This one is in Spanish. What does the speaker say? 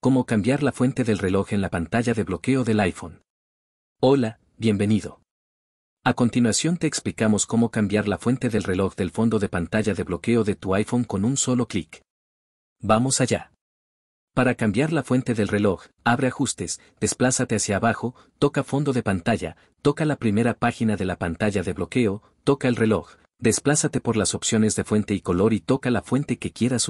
Cómo cambiar la fuente del reloj en la pantalla de bloqueo del iPhone. Hola, bienvenido. A continuación te explicamos cómo cambiar la fuente del reloj del fondo de pantalla de bloqueo de tu iPhone con un solo clic. Vamos allá. Para cambiar la fuente del reloj, abre ajustes, desplázate hacia abajo, toca fondo de pantalla, toca la primera página de la pantalla de bloqueo, toca el reloj, desplázate por las opciones de fuente y color y toca la fuente que quieras usar.